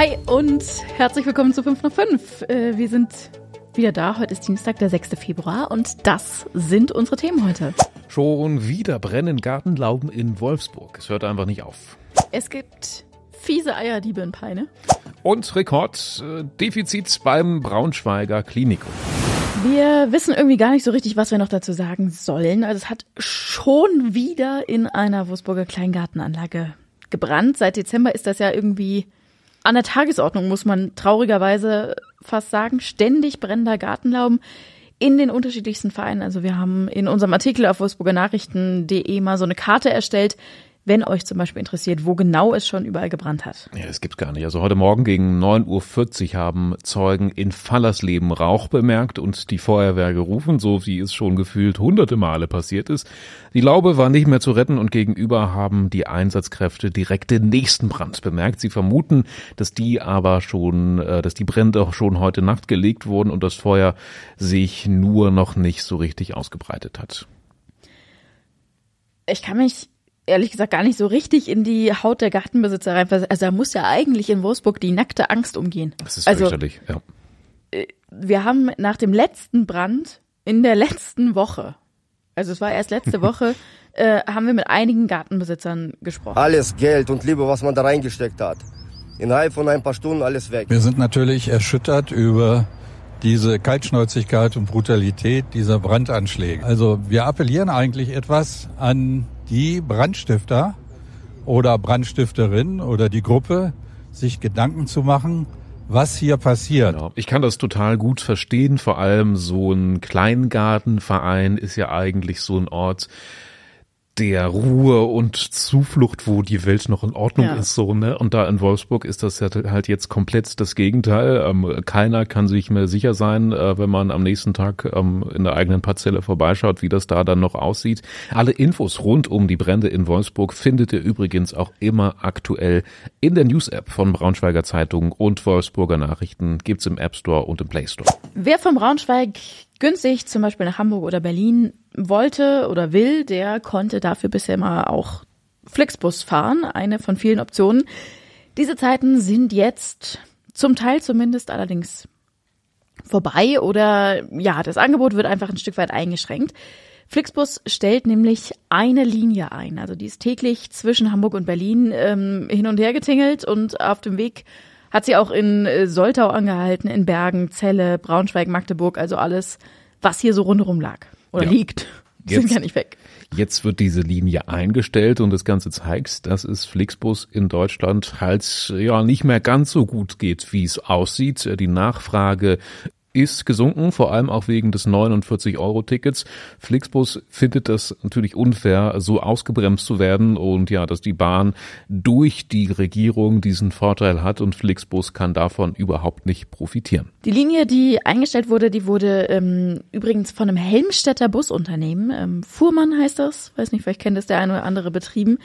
Hi und herzlich willkommen zu 5 nach 5. Äh, wir sind wieder da. Heute ist Dienstag, der 6. Februar und das sind unsere Themen heute. Schon wieder brennen Gartenlauben in Wolfsburg. Es hört einfach nicht auf. Es gibt fiese Eierdiebe in Peine. Und Rekord, äh, Defizit beim Braunschweiger Klinikum. Wir wissen irgendwie gar nicht so richtig, was wir noch dazu sagen sollen. Also es hat schon wieder in einer Wolfsburger Kleingartenanlage gebrannt. Seit Dezember ist das ja irgendwie an der Tagesordnung, muss man traurigerweise fast sagen. Ständig brennender Gartenlauben in den unterschiedlichsten Vereinen. Also wir haben in unserem Artikel auf wurzburgernachrichten.de mal so eine Karte erstellt, wenn euch zum Beispiel interessiert, wo genau es schon überall gebrannt hat. Ja, es gibt gar nicht. Also heute Morgen gegen 9.40 Uhr haben Zeugen in Fallersleben Rauch bemerkt und die Feuerwehr gerufen, so wie es schon gefühlt hunderte Male passiert ist. Die Laube war nicht mehr zu retten und gegenüber haben die Einsatzkräfte direkt den nächsten Brand bemerkt. Sie vermuten, dass die aber schon, äh, dass die Brände auch schon heute Nacht gelegt wurden und das Feuer sich nur noch nicht so richtig ausgebreitet hat. Ich kann mich ehrlich gesagt gar nicht so richtig in die Haut der Gartenbesitzer rein. Also er muss ja eigentlich in Wolfsburg die nackte Angst umgehen. Das ist also, fürchterlich, ja. Äh, wir haben nach dem letzten Brand in der letzten Woche, also es war erst letzte Woche, äh, haben wir mit einigen Gartenbesitzern gesprochen. Alles Geld und Liebe, was man da reingesteckt hat. Innerhalb von ein paar Stunden alles weg. Wir sind natürlich erschüttert über diese Kaltschnäuzigkeit und Brutalität dieser Brandanschläge. Also wir appellieren eigentlich etwas an die Brandstifter oder Brandstifterin oder die Gruppe sich Gedanken zu machen, was hier passiert. Genau. Ich kann das total gut verstehen. Vor allem so ein Kleingartenverein ist ja eigentlich so ein Ort, der Ruhe und Zuflucht, wo die Welt noch in Ordnung ja. ist, so, ne? Und da in Wolfsburg ist das halt jetzt komplett das Gegenteil. Ähm, keiner kann sich mehr sicher sein, äh, wenn man am nächsten Tag ähm, in der eigenen Parzelle vorbeischaut, wie das da dann noch aussieht. Alle Infos rund um die Brände in Wolfsburg findet ihr übrigens auch immer aktuell in der News-App von Braunschweiger Zeitung und Wolfsburger Nachrichten. Gibt's im App Store und im Play Store. Wer vom Braunschweig günstig zum Beispiel nach Hamburg oder Berlin wollte oder will, der konnte dafür bisher immer auch Flixbus fahren, eine von vielen Optionen. Diese Zeiten sind jetzt zum Teil zumindest allerdings vorbei oder ja, das Angebot wird einfach ein Stück weit eingeschränkt. Flixbus stellt nämlich eine Linie ein. Also die ist täglich zwischen Hamburg und Berlin ähm, hin und her getingelt und auf dem Weg hat sie auch in äh, Soltau angehalten, in Bergen, Celle, Braunschweig, Magdeburg, also alles, was hier so rundherum lag oder ja. liegt. Jetzt, sind gar nicht weg. Jetzt wird diese Linie eingestellt und das Ganze zeigt, dass es Flixbus in Deutschland halt ja nicht mehr ganz so gut geht, wie es aussieht. Die Nachfrage ist gesunken, vor allem auch wegen des 49-Euro-Tickets. Flixbus findet das natürlich unfair, so ausgebremst zu werden und ja, dass die Bahn durch die Regierung diesen Vorteil hat und Flixbus kann davon überhaupt nicht profitieren. Die Linie, die eingestellt wurde, die wurde ähm, übrigens von einem Helmstädter Busunternehmen, ähm, Fuhrmann heißt das, weiß nicht, vielleicht kennt es der eine oder andere, betrieben.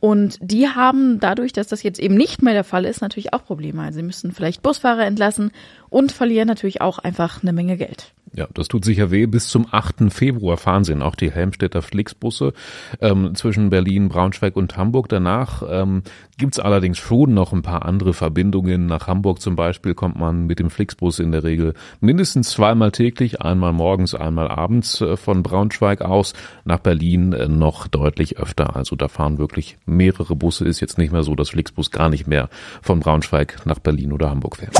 Und die haben dadurch, dass das jetzt eben nicht mehr der Fall ist, natürlich auch Probleme. Also sie müssen vielleicht Busfahrer entlassen und verlieren natürlich auch einfach eine Menge Geld. Ja, das tut sicher weh. Bis zum 8. Februar fahren sie auch die Helmstädter Flixbusse ähm, zwischen Berlin, Braunschweig und Hamburg. Danach ähm, gibt allerdings schon noch ein paar andere Verbindungen. Nach Hamburg zum Beispiel kommt man mit dem Flixbus in der Regel mindestens zweimal täglich, einmal morgens, einmal abends äh, von Braunschweig aus. Nach Berlin äh, noch deutlich öfter. Also da fahren wirklich mehrere Busse. Ist jetzt nicht mehr so, dass Flixbus gar nicht mehr von Braunschweig nach Berlin oder Hamburg fährt.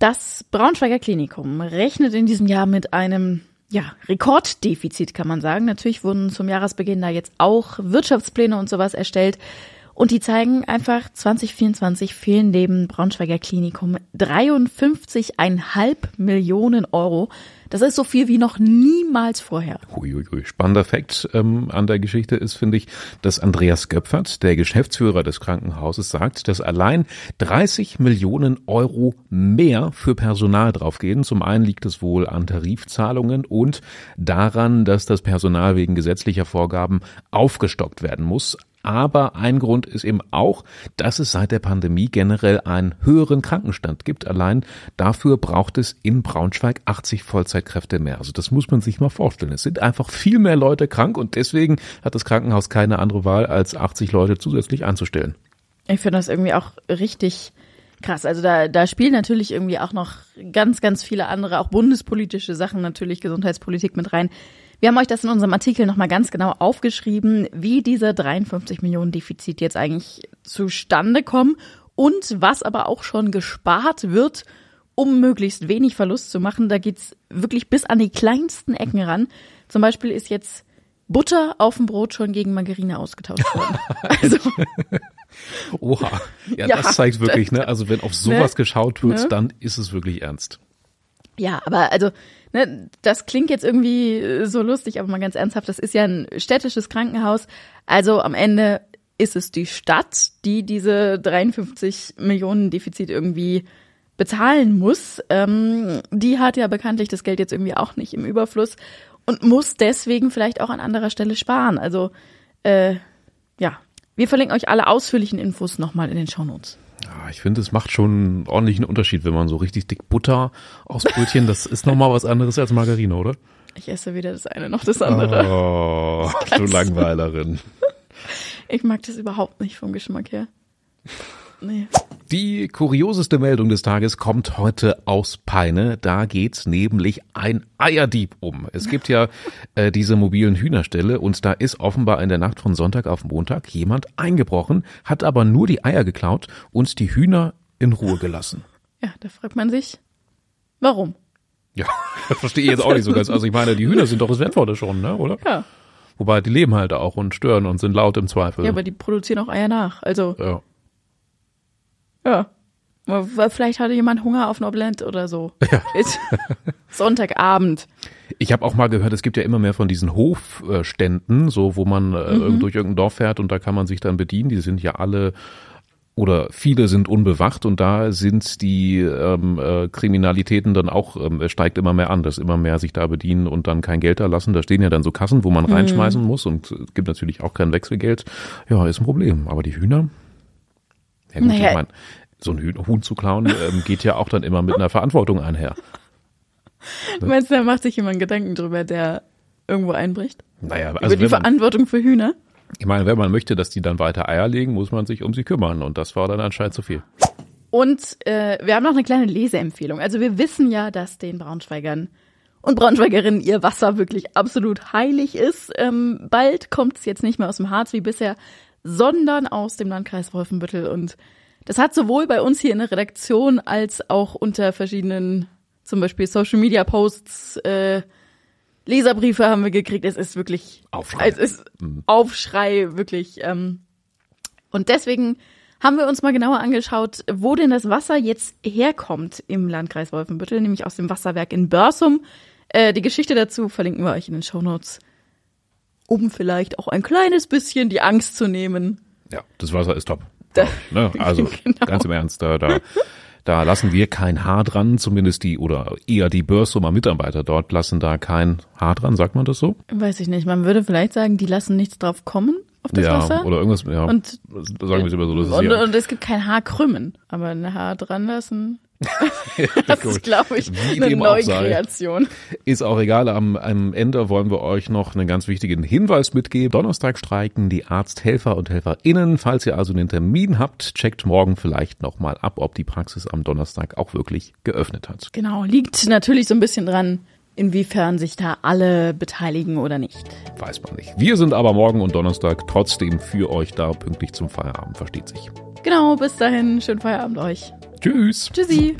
Das Braunschweiger Klinikum rechnet in diesem Jahr mit einem ja, Rekorddefizit kann man sagen. Natürlich wurden zum Jahresbeginn da jetzt auch Wirtschaftspläne und sowas erstellt. Und die zeigen einfach, 2024 fehlen neben Braunschweiger Klinikum 53,5 Millionen Euro. Das ist so viel wie noch niemals vorher. Huiuiui. Spannender Fakt ähm, an der Geschichte ist, finde ich, dass Andreas Göpfert, der Geschäftsführer des Krankenhauses, sagt, dass allein 30 Millionen Euro mehr für Personal draufgehen. Zum einen liegt es wohl an Tarifzahlungen und daran, dass das Personal wegen gesetzlicher Vorgaben aufgestockt werden muss. Aber ein Grund ist eben auch, dass es seit der Pandemie generell einen höheren Krankenstand gibt. Allein dafür braucht es in Braunschweig 80 Vollzeitkräfte mehr. Also das muss man sich mal vorstellen. Es sind einfach viel mehr Leute krank und deswegen hat das Krankenhaus keine andere Wahl, als 80 Leute zusätzlich anzustellen. Ich finde das irgendwie auch richtig krass. Also da, da spielen natürlich irgendwie auch noch ganz, ganz viele andere, auch bundespolitische Sachen, natürlich Gesundheitspolitik mit rein. Wir haben euch das in unserem Artikel nochmal ganz genau aufgeschrieben, wie diese 53 Millionen Defizit jetzt eigentlich zustande kommen und was aber auch schon gespart wird, um möglichst wenig Verlust zu machen. Da geht's wirklich bis an die kleinsten Ecken ran. Zum Beispiel ist jetzt Butter auf dem Brot schon gegen Margarine ausgetauscht worden. Also. Oha. Ja, ja, das zeigt wirklich, ne? Also wenn auf ne? sowas ne? geschaut wird, ne? dann ist es wirklich ernst. Ja, aber also, ne, das klingt jetzt irgendwie äh, so lustig, aber mal ganz ernsthaft, das ist ja ein städtisches Krankenhaus. Also am Ende ist es die Stadt, die diese 53 Millionen Defizit irgendwie bezahlen muss. Ähm, die hat ja bekanntlich das Geld jetzt irgendwie auch nicht im Überfluss und muss deswegen vielleicht auch an anderer Stelle sparen. Also äh, ja, wir verlinken euch alle ausführlichen Infos nochmal in den Shownotes. Ja, ah, ich finde, es macht schon einen ordentlichen Unterschied, wenn man so richtig dick Butter aufs Brötchen, das ist nochmal was anderes als Margarine, oder? Ich esse weder das eine noch das andere. Oh, das du Langweilerin. Ich mag das überhaupt nicht vom Geschmack her. Nee. Die kurioseste Meldung des Tages kommt heute aus Peine. Da geht's nämlich ein Eierdieb um. Es gibt ja äh, diese mobilen Hühnerställe und da ist offenbar in der Nacht von Sonntag auf Montag jemand eingebrochen, hat aber nur die Eier geklaut und die Hühner in Ruhe gelassen. Ja, da fragt man sich, warum? Ja, das verstehe ich jetzt auch nicht so ganz. Also ich meine, die Hühner sind doch das Wertvolle schon, ne, oder? Ja. Wobei die leben halt auch und stören und sind laut im Zweifel. Ja, aber die produzieren auch Eier nach. Also ja. Ja. Vielleicht hatte jemand Hunger auf ein oder so. Ja. Sonntagabend. Ich habe auch mal gehört, es gibt ja immer mehr von diesen Hofständen, so wo man äh, mhm. durch irgendein Dorf fährt und da kann man sich dann bedienen. Die sind ja alle oder viele sind unbewacht und da sind die ähm, äh, Kriminalitäten dann auch, ähm, steigt immer mehr an, dass immer mehr sich da bedienen und dann kein Geld da lassen. Da stehen ja dann so Kassen, wo man mhm. reinschmeißen mhm. muss und äh, gibt natürlich auch kein Wechselgeld. Ja, ist ein Problem. Aber die Hühner, ja, gut, naja. ich meine, so ein Huhn zu klauen ähm, geht ja auch dann immer mit einer Verantwortung einher. Du Meinst da macht sich jemand Gedanken drüber, der irgendwo einbricht? Naja, also Über die man, Verantwortung für Hühner? Ich meine, wenn man möchte, dass die dann weiter Eier legen, muss man sich um sie kümmern. Und das war dann anscheinend zu viel. Und äh, wir haben noch eine kleine Leseempfehlung. Also wir wissen ja, dass den Braunschweigern und Braunschweigerinnen ihr Wasser wirklich absolut heilig ist. Ähm, bald kommt es jetzt nicht mehr aus dem Harz wie bisher, sondern aus dem Landkreis Wolfenbüttel. Und das hat sowohl bei uns hier in der Redaktion als auch unter verschiedenen, zum Beispiel Social Media Posts, äh, Leserbriefe haben wir gekriegt. Es ist wirklich Aufschrei. Es ist mhm. Aufschrei, wirklich. Ähm, und deswegen haben wir uns mal genauer angeschaut, wo denn das Wasser jetzt herkommt im Landkreis Wolfenbüttel, nämlich aus dem Wasserwerk in Börsum. Äh, die Geschichte dazu verlinken wir euch in den Show Notes um vielleicht auch ein kleines bisschen die Angst zu nehmen. Ja, das Wasser ist top. Da, ne? Also genau. ganz im Ernst, da, da, da lassen wir kein Haar dran, zumindest die oder eher die Börsumer Mitarbeiter dort lassen da kein Haar dran, sagt man das so? Weiß ich nicht. Man würde vielleicht sagen, die lassen nichts drauf kommen auf das ja, Wasser. Oder irgendwas, ja. Und sagen wir es immer so. Das und, ist ja, und es gibt kein Haar krümmen, aber ein Haar dran lassen. das ist, glaube ich, Wie eine Neukreation. Sei, ist auch egal. Am, am Ende wollen wir euch noch einen ganz wichtigen Hinweis mitgeben. Donnerstag streiken die Arzthelfer und HelferInnen. Falls ihr also einen Termin habt, checkt morgen vielleicht nochmal ab, ob die Praxis am Donnerstag auch wirklich geöffnet hat. Genau. Liegt natürlich so ein bisschen dran, inwiefern sich da alle beteiligen oder nicht. Weiß man nicht. Wir sind aber morgen und Donnerstag trotzdem für euch da, pünktlich zum Feierabend, versteht sich. Genau, bis dahin, schönen Feierabend euch. Tschüss. Tschüssi.